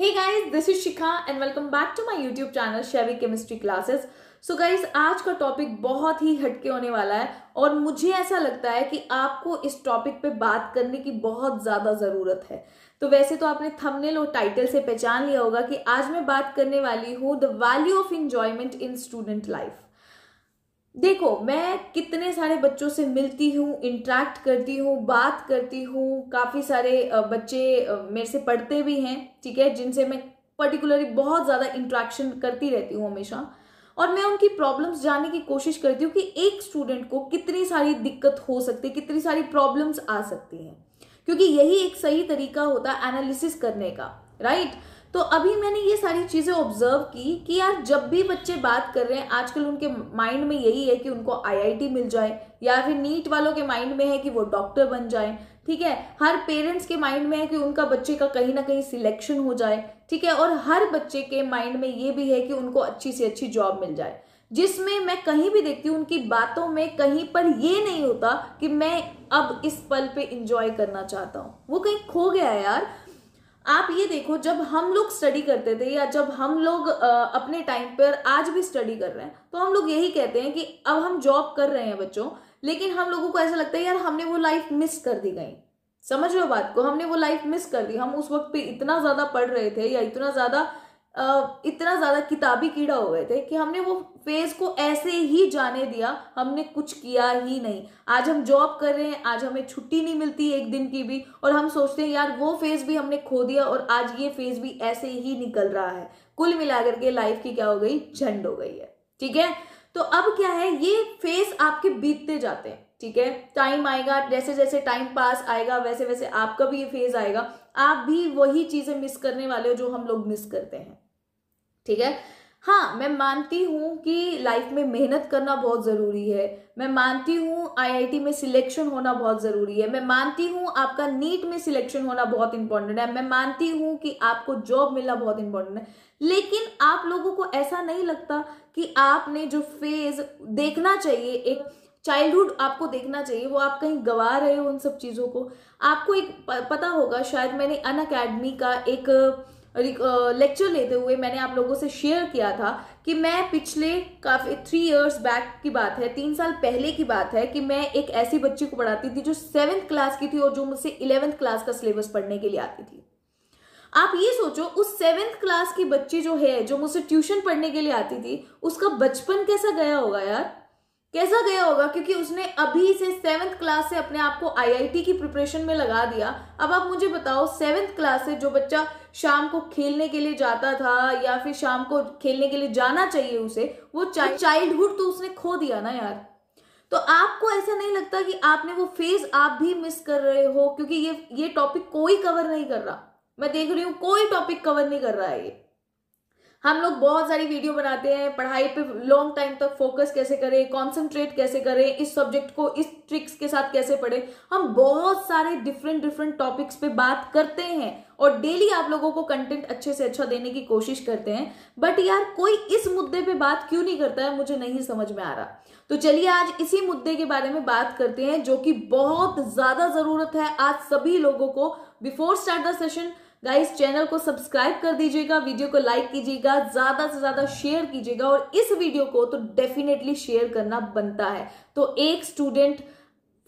Hey guys, this is Shikha and welcome back to my YouTube channel Chevy chemistry Classes. So guys, आज का topic बहुत ही हटके होने वाला है और मुझे ऐसा लगता है कि आपको इस टॉपिक पे बात करने की बहुत ज़्यादा ज़रूरत है तो वैसे तो आपने थंबनेल और टाइटल से पहचान लिया होगा कि आज मैं बात करने वाली हूँ the value of enjoyment in student life देखो मैं कितने सारे बच्चों से मिलती हूँ इंट्रैक्ट करती हूँ बात करती हूँ काफ़ी सारे बच्चे मेरे से पढ़ते भी हैं ठीक है जिनसे मैं पर्टिकुलरली बहुत ज़्यादा इंट्रैक्शन करती रहती हूँ हमेशा और मैं उनकी प्रॉब्लम्स जानने की कोशिश करती हूँ कि एक स्टूडेंट को कितनी सारी दिक्कत हो सकती है कितनी सारी प्रॉब्लम्स आ सकती हैं क्योंकि यही एक सही तरीका होता है एनालिसिस करने का राइट right? तो अभी मैंने ये सारी चीज़ें ऑब्जर्व की कि यार जब भी बच्चे बात कर रहे हैं आजकल उनके माइंड में यही है कि उनको आईआईटी मिल जाए या फिर नीट वालों के माइंड में है कि वो डॉक्टर बन जाए ठीक है हर पेरेंट्स के माइंड में है कि उनका बच्चे का कहीं ना कहीं सिलेक्शन हो जाए ठीक है और हर बच्चे के माइंड में ये भी है कि उनको अच्छी से अच्छी जॉब मिल जाए जिसमें मैं कहीं भी देखती हूँ उनकी बातों में कहीं पर ये नहीं होता कि मैं अब इस पल पे इंजॉय करना चाहता हूँ वो कहीं खो गया यार आप ये देखो जब हम लोग स्टडी करते थे या जब हम लोग अपने टाइम पर आज भी स्टडी कर रहे हैं तो हम लोग यही कहते हैं कि अब हम जॉब कर रहे हैं बच्चों लेकिन हम लोगों को ऐसा लगता है यार हमने वो लाइफ मिस कर दी गई समझ रहे हो बात को हमने वो लाइफ मिस कर दी हम उस वक्त पे इतना ज़्यादा पढ़ रहे थे या इतना ज़्यादा इतना ज़्यादा किताबी कीड़ा हो गए थे कि हमने वो फेज को ऐसे ही जाने दिया हमने कुछ किया ही नहीं आज हम जॉब कर रहे हैं आज हमें छुट्टी नहीं मिलती एक दिन की भी और हम सोचते हैं यार वो फेज भी हमने खो दिया और आज ये फेज भी ऐसे ही निकल रहा है कुल मिलाकर के लाइफ की क्या हो गई झंड हो गई है ठीक है तो अब क्या है ये फेज आपके बीतते जाते हैं ठीक है टाइम आएगा जैसे जैसे टाइम पास आएगा वैसे वैसे आपका भी ये फेज आएगा आप भी वही चीजें मिस करने वाले हो जो हम लोग मिस करते हैं ठीक है हाँ मैं मानती हूँ कि लाइफ में मेहनत करना बहुत ज़रूरी है मैं मानती हूँ आईआईटी में सिलेक्शन होना बहुत ज़रूरी है मैं मानती हूँ आपका नीट में सिलेक्शन होना बहुत इंपॉर्टेंट है मैं मानती हूँ कि आपको जॉब मिलना बहुत इंपॉर्टेंट है लेकिन आप लोगों को ऐसा नहीं लगता कि आपने जो फेज देखना चाहिए एक चाइल्डहुड आपको देखना चाहिए वो आप कहीं गवा रहे हो उन सब चीज़ों को आपको एक पता होगा शायद मैंने अन अकेडमी का एक लेक्चर लेते हुए मैंने आप लोगों से शेयर किया था कि मैं पिछले काफ़ी थ्री इयर्स बैक की बात है तीन साल पहले की बात है कि मैं एक ऐसी बच्ची को पढ़ाती थी जो सेवेंथ क्लास की थी और जो मुझसे इलेवेंथ क्लास का सिलेबस पढ़ने के लिए आती थी आप ये सोचो उस सेवेंथ क्लास की बच्ची जो है जो मुझसे ट्यूशन पढ़ने के लिए आती थी उसका बचपन कैसा गया होगा यार कैसा गया होगा क्योंकि उसने अभी से सेवेंथ क्लास से अपने आप को आईआईटी की प्रिपरेशन में लगा दिया अब आप मुझे बताओ सेवेंथ क्लास से जो बच्चा शाम को खेलने के लिए जाता था या फिर शाम को खेलने के लिए जाना चाहिए उसे वो चाइल्डहुड तो, तो उसने खो दिया ना यार तो आपको ऐसा नहीं लगता कि आपने वो फेज आप भी मिस कर रहे हो क्योंकि ये ये टॉपिक कोई कवर नहीं कर रहा मैं देख रही हूँ कोई टॉपिक कवर नहीं कर रहा है ये हम लोग बहुत सारी वीडियो बनाते हैं पढ़ाई पे लॉन्ग टाइम तक फोकस कैसे करें कॉन्सेंट्रेट कैसे करें इस सब्जेक्ट को इस ट्रिक्स के साथ कैसे पढ़े हम बहुत सारे डिफरेंट डिफरेंट टॉपिक्स पे बात करते हैं और डेली आप लोगों को कंटेंट अच्छे से अच्छा देने की कोशिश करते हैं बट यार कोई इस मुद्दे पे बात क्यों नहीं करता है मुझे नहीं समझ में आ रहा तो चलिए आज इसी मुद्दे के बारे में बात करते हैं जो कि बहुत ज्यादा जरूरत है आज सभी लोगों को before start the session guys channel को सब्सक्राइब कर दीजिएगा वीडियो को लाइक कीजिएगा ज्यादा से ज्यादा शेयर कीजिएगा और इस वीडियो को तो डेफिनेटली शेयर करना बनता है तो एक स्टूडेंट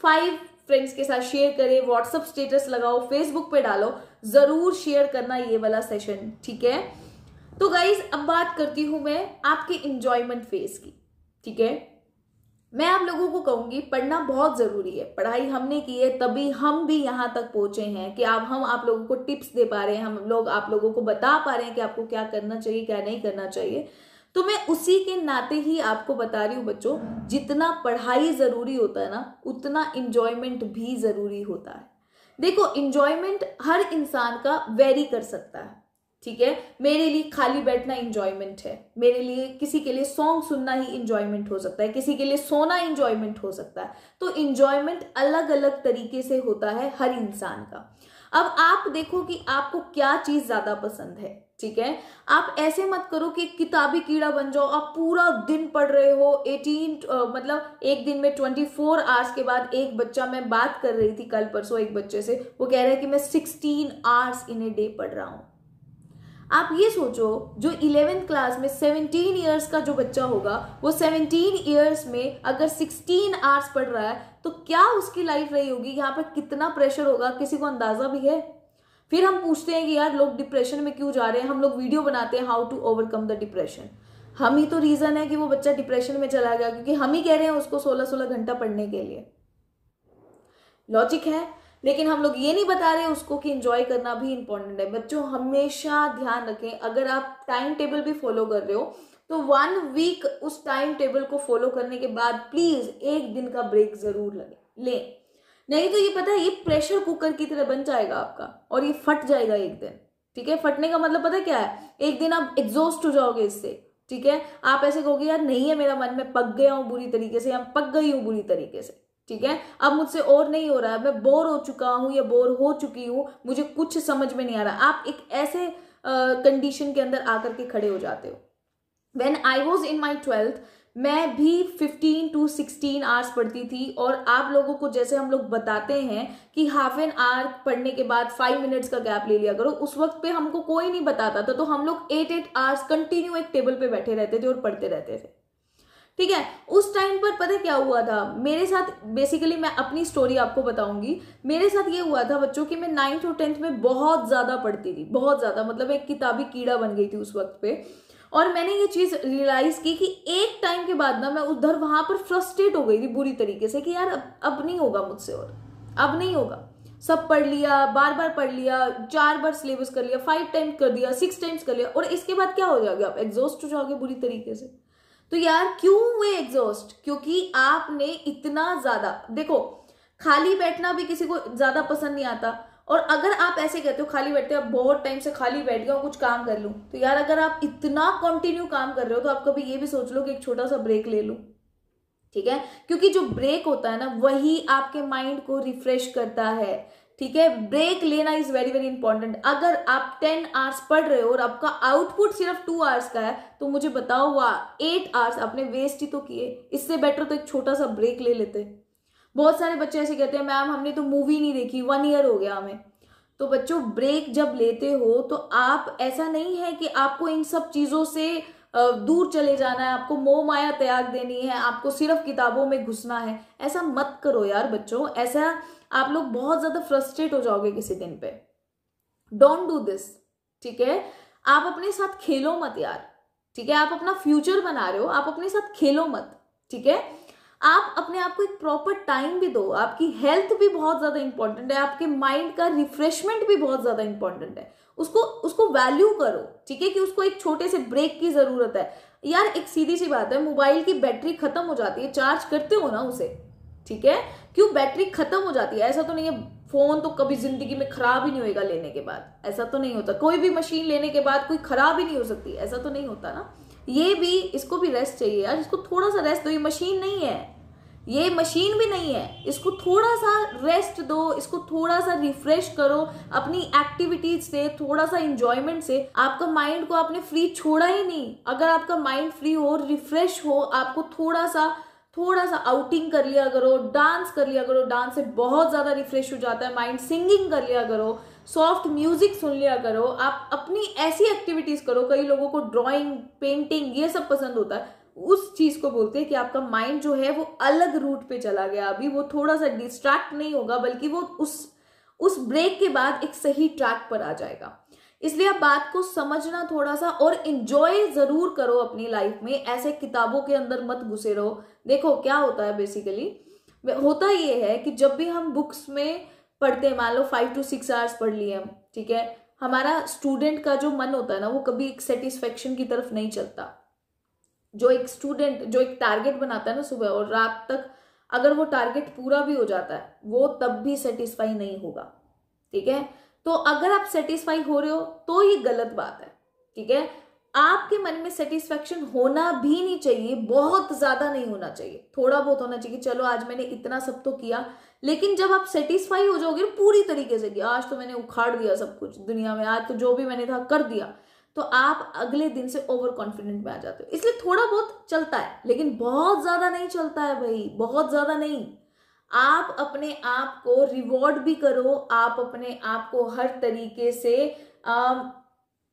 फाइव फ्रेंड्स के साथ शेयर करें व्हाट्सअप स्टेटस लगाओ फेसबुक पे डालो जरूर शेयर करना ये वाला सेशन ठीक है तो गाइज अब बात करती हूं मैं आपके इंजॉयमेंट फेज की ठीक है मैं आप लोगों को कहूंगी पढ़ना बहुत जरूरी है पढ़ाई हमने की है तभी हम भी यहाँ तक पहुंचे हैं कि आप हम आप लोगों को टिप्स दे पा रहे हैं हम लोग आप लोगों को बता पा रहे हैं कि आपको क्या करना चाहिए क्या नहीं करना चाहिए तो मैं उसी के नाते ही आपको बता रही हूँ बच्चों जितना पढ़ाई ज़रूरी होता है ना उतना इन्जॉयमेंट भी ज़रूरी होता है देखो इन्जॉयमेंट हर इंसान का वेरी कर सकता है ठीक है मेरे लिए खाली बैठना इंजॉयमेंट है मेरे लिए किसी के लिए सॉन्ग सुनना ही इंजॉयमेंट हो सकता है किसी के लिए सोना इंजॉयमेंट हो सकता है तो इंजॉयमेंट अलग अलग तरीके से होता है हर इंसान का अब आप देखो कि आपको क्या चीज ज्यादा पसंद है ठीक है आप ऐसे मत करो कि किताबी कीड़ा बन जाओ आप पूरा दिन पढ़ रहे हो एटीन मतलब एक दिन में ट्वेंटी फोर आवर्स के बाद एक बच्चा मैं बात कर रही थी कल परसों एक बच्चे से वो कह रहा है कि मैं sixteen hours in a day पढ़ रहा हूँ आप ये सोचो जो इलेवेंथ क्लास में सेवनटीन ईयर्स का जो बच्चा होगा वो सेवनटीन ईयर्स में अगर सिक्सटीन आवर्स पढ़ रहा है तो क्या उसकी लाइफ रही होगी यहाँ पर कितना प्रेशर होगा किसी को अंदाजा भी है फिर हम पूछते हैं कि यार लोग डिप्रेशन में क्यों जा रहे हैं हम लोग वीडियो बनाते हैं how to overcome the depression हम ही तो रीज़न है कि वो बच्चा डिप्रेशन में चला गया क्योंकि हम ही कह रहे हैं उसको सोलह सोलह घंटा पढ़ने के लिए लॉजिक है लेकिन हम लोग ये नहीं बता रहे उसको कि इंजॉय करना भी इंपॉर्टेंट है बच्चों हमेशा ध्यान रखें अगर आप टाइम टेबल भी फॉलो कर रहे हो तो वन वीक उस टाइम टेबल को फॉलो करने के बाद प्लीज एक दिन का ब्रेक जरूर लगे लें नहीं तो ये पता है ये प्रेशर कुकर की तरह बन जाएगा आपका और ये फट जाएगा एक दिन ठीक है फटने का मतलब पता क्या है एक दिन आप एग्जॉस्ट हो जाओगे इससे ठीक है आप ऐसे कहोगे यार नहीं है मेरा मन में पक गया हूँ बुरी तरीके से या पक गई हूँ बुरी तरीके से ठीक है अब मुझसे और नहीं हो रहा है मैं बोर हो चुका हूं या बोर हो चुकी हूं मुझे कुछ समझ में नहीं आ रहा आप एक ऐसे कंडीशन uh, के अंदर आकर के खड़े हो जाते हो when I was in my twelfth मैं भी 15 टू 16 आवर्स पढ़ती थी और आप लोगों को जैसे हम लोग बताते हैं कि हाफ एन आवर पढ़ने के बाद फाइव मिनट्स का गैप ले लिया करो उस वक्त पे हमको कोई नहीं बताता था तो हम लोग एट एट आवर्स कंटिन्यू एक टेबल पे बैठे रहते थे और पढ़ते रहते थे ठीक है उस टाइम पर पता क्या हुआ था मेरे साथ बेसिकली मैं अपनी स्टोरी आपको बताऊंगी मेरे साथ ये हुआ था बच्चों कि मैं नाइन्थ और टेंथ में बहुत ज़्यादा पढ़ती थी बहुत ज़्यादा मतलब एक किताबी कीड़ा बन गई थी उस वक्त पे और मैंने ये चीज़ रियलाइज़ की कि एक टाइम के बाद ना मैं उधर वहां पर फ्रस्ट्रेट हो गई थी बुरी तरीके से कि यार अब अब नहीं होगा मुझसे और अब नहीं होगा सब पढ़ लिया बार बार पढ़ लिया चार बार सिलेबस कर लिया फाइव टाइम्स कर दिया सिक्स टाइम्स कर लिया और इसके बाद क्या हो जाओगे आप एग्जॉस्ट हो जाओगे बुरी तरीके से तो यार क्यों हुए एग्जॉस्ट क्योंकि आपने इतना ज्यादा देखो खाली बैठना भी किसी को ज्यादा पसंद नहीं आता और अगर आप ऐसे कहते हो खाली बैठते हो बहुत टाइम से खाली बैठ गया कुछ काम कर लूं तो यार अगर आप इतना कंटिन्यू काम कर रहे हो तो आप कभी ये भी सोच लो कि एक छोटा सा ब्रेक ले लूं ठीक है क्योंकि जो ब्रेक होता है ना वही आपके माइंड को रिफ्रेश करता है ठीक है ब्रेक लेना इज वेरी वेरी इंपॉर्टेंट अगर आप टेन आवर्स पढ़ रहे हो और आपका आउटपुट सिर्फ टू आवर्स का है तो मुझे बताओ वाह एट आवर्स आपने वेस्ट ही तो किए इससे बेटर तो एक छोटा सा ब्रेक ले लेते बहुत सारे बच्चे ऐसे कहते हैं मैम हमने तो मूवी नहीं देखी वन ईयर हो गया हमें तो बच्चों ब्रेक जब लेते हो तो आप ऐसा नहीं है कि आपको इन सब चीज़ों से दूर चले जाना है आपको मोह माया त्याग देनी है आपको सिर्फ किताबों में घुसना है ऐसा मत करो यार बच्चों ऐसा आप लोग बहुत ज्यादा फ्रस्ट्रेट हो जाओगे किसी दिन पे डोंट डू दिस ठीक है आप अपने साथ खेलो मत यार ठीक है आप अपना फ्यूचर बना रहे हो आप अपने साथ खेलो मत ठीक है आप अपने आप को एक प्रॉपर टाइम भी दो आपकी हेल्थ भी बहुत ज़्यादा इंपॉर्टेंट है आपके माइंड का रिफ्रेशमेंट भी बहुत ज़्यादा इंपॉर्टेंट है उसको उसको वैल्यू करो ठीक है कि उसको एक छोटे से ब्रेक की ज़रूरत है यार एक सीधी सी बात है मोबाइल की बैटरी खत्म हो जाती है चार्ज करते हो ना उसे ठीक है क्यों बैटरी खत्म हो जाती है ऐसा तो नहीं है फोन तो कभी जिंदगी में खराब ही नहीं होएगा लेने के बाद ऐसा तो नहीं होता कोई भी मशीन लेने के बाद कोई खराब ही नहीं हो सकती ऐसा तो नहीं होता ना ये भी इसको भी रेस्ट चाहिए यार इसको थोड़ा सा रेस्ट दो ये मशीन नहीं है ये मशीन भी नहीं है इसको थोड़ा सा रेस्ट दो इसको थोड़ा सा रिफ्रेश करो अपनी एक्टिविटीज से थोड़ा सा इंजॉयमेंट से आपका माइंड को आपने फ्री छोड़ा ही नहीं अगर आपका माइंड फ्री हो रिफ्रेश हो आपको थोड़ा सा थोड़ा सा आउटिंग कर लिया करो डांस कर लिया करो डांस से बहुत ज़्यादा रिफ्रेश हो जाता है माइंड सिंगिंग कर लिया करो सॉफ्ट म्यूजिक सुन लिया करो आप अपनी ऐसी एक्टिविटीज करो कई लोगों को ड्राइंग पेंटिंग ये सब पसंद होता है उस चीज को बोलते हैं कि आपका माइंड जो है वो अलग रूट पे चला गया अभी वो थोड़ा सा डिस्ट्रैक्ट नहीं होगा बल्कि वो उस उस ब्रेक के बाद एक सही ट्रैक पर आ जाएगा इसलिए आप बात को समझना थोड़ा सा और इन्जॉय जरूर करो अपनी लाइफ में ऐसे किताबों के अंदर मत घुसे रहो देखो क्या होता है बेसिकली होता ये है कि जब भी हम बुक्स में पढ़ते हैं मान लो फाइव टू सिक्स आवर्स पढ़ लिए हम ठीक है हमारा स्टूडेंट का जो मन होता है ना वो कभी एक सेटिस्फेक्शन की तरफ नहीं चलता जो एक स्टूडेंट जो एक टारगेट बनाता है ना सुबह और रात तक अगर वो टारगेट पूरा भी हो जाता है वो तब भी सेटिस्फाई नहीं होगा ठीक है तो अगर आप सेटिस्फाई हो रहे हो तो ये गलत बात है ठीक है आपके मन में सेटिस्फेक्शन होना भी नहीं चाहिए बहुत ज्यादा नहीं होना चाहिए थोड़ा बहुत होना चाहिए चलो आज मैंने इतना सब तो किया लेकिन जब आप सेटिस्फाई हो जाओगे पूरी तरीके से कि आज तो मैंने उखाड़ दिया सब कुछ दुनिया में आज तो जो भी मैंने था कर दिया तो आप अगले दिन से ओवर कॉन्फिडेंट में आ जाते हो इसलिए थोड़ा बहुत चलता है लेकिन बहुत ज्यादा नहीं चलता है भाई बहुत ज्यादा नहीं आप अपने आप को रिवॉर्ड भी करो आप अपने आप को हर तरीके से आ,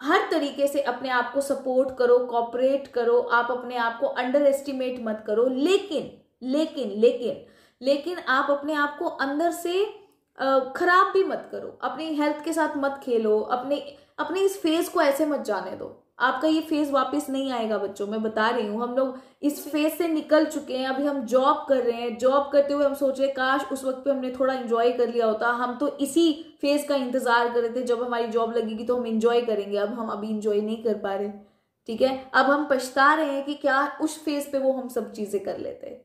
हर तरीके से अपने आप को सपोर्ट करो कॉपरेट करो आप अपने आप को अंडर एस्टिमेट मत करो लेकिन लेकिन लेकिन लेकिन आप अपने आप को अंदर से खराब भी मत करो अपनी हेल्थ के साथ मत खेलो अपने अपने इस फेज को ऐसे मत जाने दो आपका ये फेज वापस नहीं आएगा बच्चों मैं बता रही हूँ हम लोग इस फेज से निकल चुके हैं अभी हम जॉब कर रहे हैं जॉब करते हुए हम सोच रहे काश उस वक्त पे हमने थोड़ा इन्जॉय कर लिया होता हम तो इसी फेज का इंतजार कर रहे थे जब हमारी जॉब लगेगी तो हम इन्जॉय करेंगे अब हम अभी इंजॉय नहीं कर पा रहे ठीक है अब हम पछता रहे हैं कि क्या उस फेज पे वो हम सब चीजें कर लेते हैं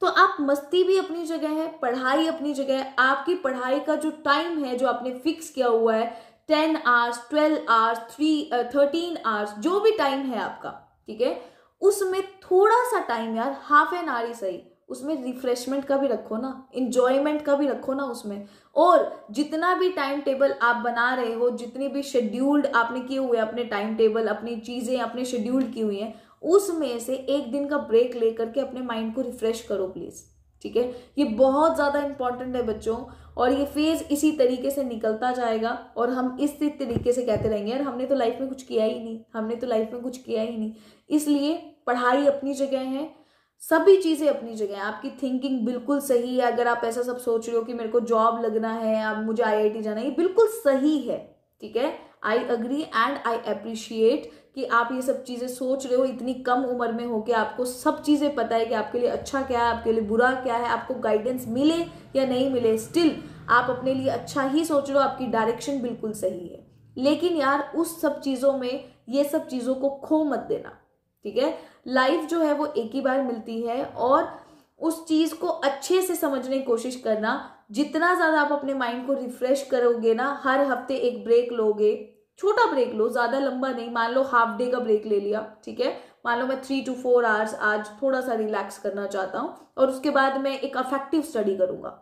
तो आप मस्ती भी अपनी जगह है पढ़ाई अपनी जगह है आपकी पढ़ाई का जो टाइम है जो आपने फिक्स किया हुआ है ten hours twelve hours three thirteen hours जो भी टाइम है आपका ठीक है उसमें थोड़ा सा टाइम यार हाफ एन आवर ही सही उसमें रिफ्रेशमेंट का भी रखो ना इंजॉयमेंट का भी रखो ना उसमें और जितना भी टाइम टेबल आप बना रहे हो जितनी भी शेड्यूल्ड आपने किए हुए अपने टाइम टेबल अपनी चीज़ें अपने शेड्यूल्ड की हुई हैं उसमें से एक दिन का ब्रेक लेकर के अपने माइंड को रिफ्रेश करो प्लीज़ ठीक है ये बहुत ज़्यादा इंपॉर्टेंट है बच्चों और ये फेज इसी तरीके से निकलता जाएगा और हम इस तरीके से कहते रहेंगे यार हमने तो लाइफ में कुछ किया ही नहीं हमने तो लाइफ में कुछ किया ही नहीं इसलिए पढ़ाई अपनी जगह है सभी चीज़ें अपनी जगह हैं आपकी थिंकिंग बिल्कुल सही है अगर आप ऐसा सब सोच रहे हो कि मेरे को जॉब लगना है अब मुझे आईआईटी जाना है ये बिल्कुल सही है ठीक है I agree and I appreciate कि आप ये सब चीज़ें सोच रहे हो इतनी कम उम्र में हो के आपको सब चीज़ें पता है कि आपके लिए अच्छा क्या है आपके लिए बुरा क्या है आपको गाइडेंस मिले या नहीं मिले स्टिल आप अपने लिए अच्छा ही सोच रहे हो आपकी डायरेक्शन बिल्कुल सही है लेकिन यार उस सब चीज़ों में ये सब चीज़ों को खो मत देना ठीक है लाइफ जो है वो एक ही बार मिलती है और उस चीज़ को अच्छे से समझने की कोशिश करना जितना ज़्यादा आप अपने माइंड को रिफ्रेश करोगे ना हर हफ्ते एक ब्रेक लोगे छोटा ब्रेक लो ज़्यादा लंबा नहीं मान लो हाफ डे का ब्रेक ले लिया ठीक है मान लो मैं थ्री टू फोर आवर्स आज थोड़ा सा रिलैक्स करना चाहता हूँ और उसके बाद मैं एक अफेक्टिव स्टडी करूंगा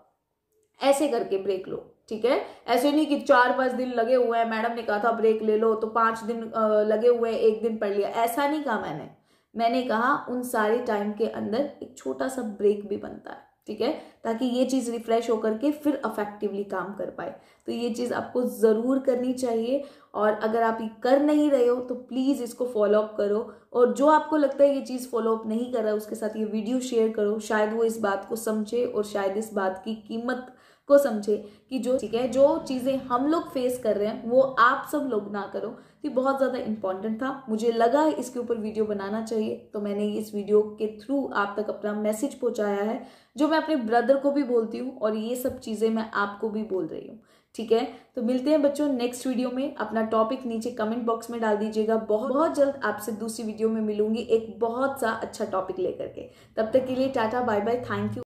ऐसे करके ब्रेक लो ठीक है ऐसे नहीं कि चार पांच दिन लगे हुए हैं मैडम ने कहा था ब्रेक ले लो तो पांच दिन लगे हुए हैं एक दिन पढ़ लिया ऐसा नहीं कहा मैंने मैंने कहा उन सारे टाइम के अंदर एक छोटा सा ब्रेक भी बनता है ठीक है ताकि ये चीज़ रिफ्रेश होकर के फिर अफेक्टिवली काम कर पाए तो ये चीज़ आपको ज़रूर करनी चाहिए और अगर आप ये कर नहीं रहे हो तो प्लीज़ इसको फॉलोअप करो और जो आपको लगता है ये चीज़ फॉलोअप नहीं कर रहा है उसके साथ ये वीडियो शेयर करो शायद वो इस बात को समझे और शायद इस बात की कीमत को समझे कि जो ठीक है जो चीज़ें हम लोग फेस कर रहे हैं वो आप सब लोग ना करो तो ये बहुत ज़्यादा इंपॉर्टेंट था मुझे लगा इसके ऊपर वीडियो बनाना चाहिए तो मैंने इस वीडियो के थ्रू आप तक अपना मैसेज पहुंचाया है जो मैं अपने ब्रदर को भी बोलती हूँ और ये सब चीज़ें मैं आपको भी बोल रही हूँ ठीक है तो मिलते हैं बच्चों नेक्स्ट वीडियो में अपना टॉपिक नीचे कमेंट बॉक्स में डाल दीजिएगा बहुत बहुत जल्द आपसे दूसरी वीडियो में मिलूंगी एक बहुत सा अच्छा टॉपिक लेकर के तब तक के लिए tata bye bye thank you